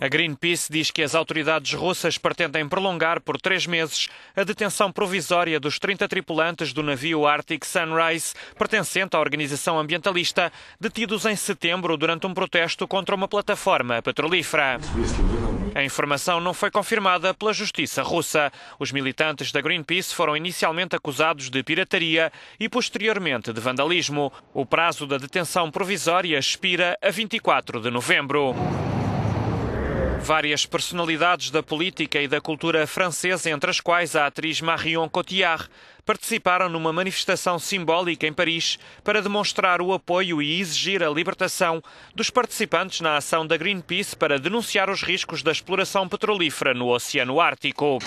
A Greenpeace diz que as autoridades russas pretendem prolongar por três meses a detenção provisória dos 30 tripulantes do navio Arctic Sunrise, pertencente à organização ambientalista, detidos em setembro durante um protesto contra uma plataforma petrolífera. A informação não foi confirmada pela justiça russa. Os militantes da Greenpeace foram inicialmente acusados de pirataria e posteriormente de vandalismo. O prazo da detenção provisória expira a 24 de novembro. Várias personalidades da política e da cultura francesa, entre as quais a atriz Marion Cotillard, participaram numa manifestação simbólica em Paris para demonstrar o apoio e exigir a libertação dos participantes na ação da Greenpeace para denunciar os riscos da exploração petrolífera no Oceano Ártico.